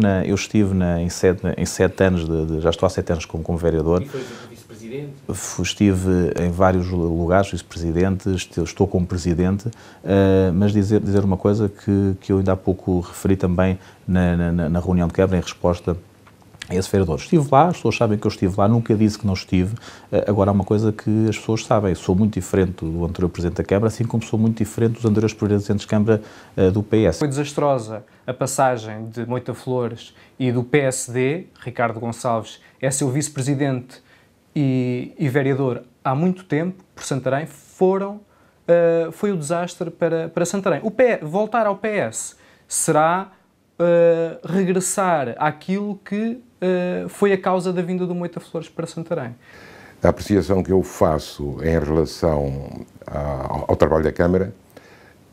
Na, eu estive na, em, sete, em sete anos, de, de, já estou há sete anos como, como vereador. E foi vice-presidente? Estive em vários lugares, vice-presidente, estou como presidente, uh, mas dizer, dizer uma coisa que, que eu ainda há pouco referi também na, na, na reunião de quebra, em resposta esse vereador. Estive lá, as pessoas sabem que eu estive lá, nunca disse que não estive. Eh, agora, há uma coisa que as pessoas sabem: sou muito diferente do anterior Presidente da Câmara, assim como sou muito diferente dos anteriores Presidentes da Câmara eh, do PS. Foi desastrosa a passagem de Moita Flores e do PSD, Ricardo Gonçalves é seu vice-presidente e, e, vereador há muito tempo, por Santarém, foram, uh, foi o desastre para, para Santarém. O PS voltar ao PS será uh, regressar àquilo que eh, foi a causa da vinda do Moita Flores para Santarém. A apreciação que eu faço em relação ao trabalho da Câmara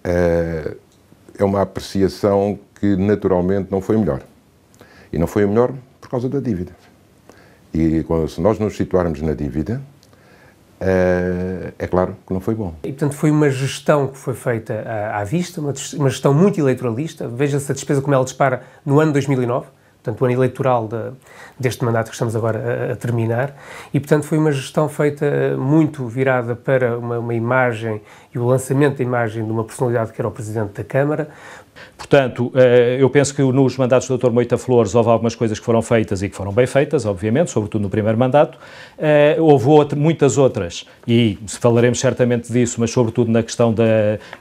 eh, é uma apreciação que naturalmente não foi melhor. E não foi melhor por causa da dívida. E se nós nos situarmos na dívida, eh, é claro que não foi bom. E, portanto, foi uma gestão que foi feita à vista, uma gestão muito eleitoralista. Veja-se a despesa como ela dispara no ano 2009 portanto, o ano eleitoral de, deste mandato que estamos agora a, a, terminar, e, portanto, foi uma gestão feita eh, muito virada para uma, uma imagem e o lançamento da imagem de uma personalidade que era o Presidente da Câmara, Portanto, eh, eu penso que nos mandatos do Dr. Moita Flores houve algumas coisas que foram feitas e que foram bem feitas, obviamente, sobretudo no primeiro mandato. Eh, houve outro, muitas outras, e falaremos certamente disso, mas sobretudo na questão da,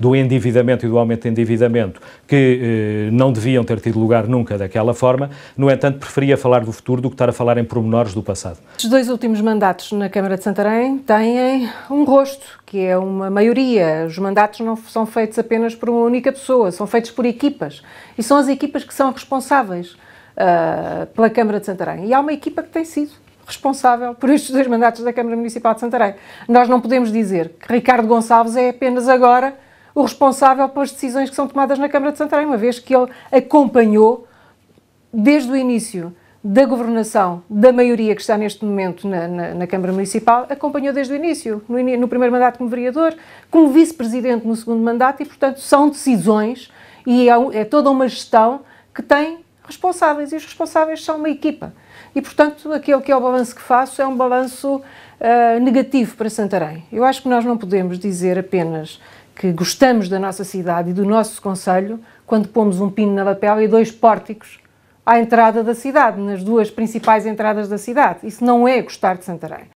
do endividamento e do aumento de endividamento, que não deviam ter tido lugar nunca daquela forma, no entanto, preferia falar do futuro do que estar a falar em pormenores do passado. Estes dois últimos mandatos na Câmara de Santarém têm um rosto, que é uma maioria. Os mandatos não são feitos apenas por uma única pessoa, são feitos por equipas. E são as equipas que são responsáveis uh, pela Câmara de Santarém. E há uma equipa que tem sido responsável por estes dois mandatos da Câmara Municipal de Santarém. Nós não podemos dizer que Ricardo Gonçalves é apenas agora o responsável pelas decisões que são tomadas na Câmara de Santarém, uma vez que ele acompanhou desde o início da governação da maioria que está neste momento na, na, na Câmara Municipal, acompanhou desde o início, no, no primeiro mandato como vereador, como vice-presidente no segundo mandato, e, portanto, são decisões e é, é toda uma gestão que tem responsáveis, e os responsáveis são uma equipa. E, portanto, aquele que é o balanço que faço é um balanço uh, negativo para Santarém. Eu acho que nós não podemos dizer apenas que gostamos da nossa cidade e do nosso Conselho quando pomos um pino na lapela e dois pórticos à entrada da cidade, nas duas principais entradas da cidade. Isso não é gostar de Santarém.